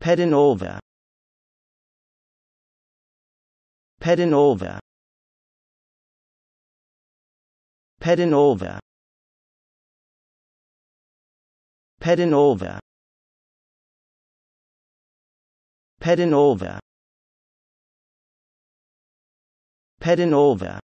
Pedin Olva Pedin Olva Pedin Olva Pedin Olva Pedin Olva Pedin Olva